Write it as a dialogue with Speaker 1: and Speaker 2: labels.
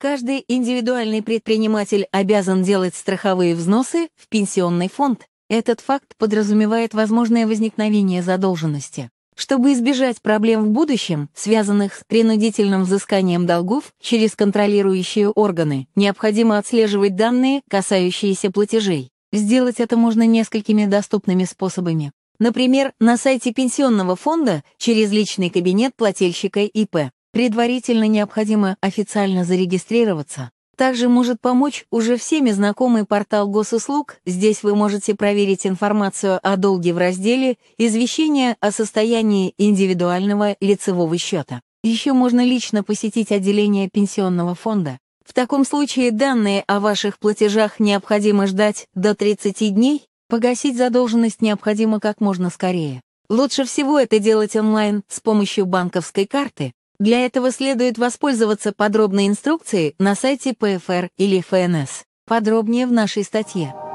Speaker 1: Каждый индивидуальный предприниматель обязан делать страховые взносы в пенсионный фонд. Этот факт подразумевает возможное возникновение задолженности. Чтобы избежать проблем в будущем, связанных с принудительным взысканием долгов через контролирующие органы, необходимо отслеживать данные, касающиеся платежей. Сделать это можно несколькими доступными способами. Например, на сайте пенсионного фонда через личный кабинет плательщика ИП. Предварительно необходимо официально зарегистрироваться. Также может помочь уже всеми знакомый портал госуслуг. Здесь вы можете проверить информацию о долге в разделе «Извещение о состоянии индивидуального лицевого счета». Еще можно лично посетить отделение пенсионного фонда. В таком случае данные о ваших платежах необходимо ждать до 30 дней, погасить задолженность необходимо как можно скорее. Лучше всего это делать онлайн с помощью банковской карты, для этого следует воспользоваться подробной инструкцией на сайте ПФР или ФНС. Подробнее в нашей статье.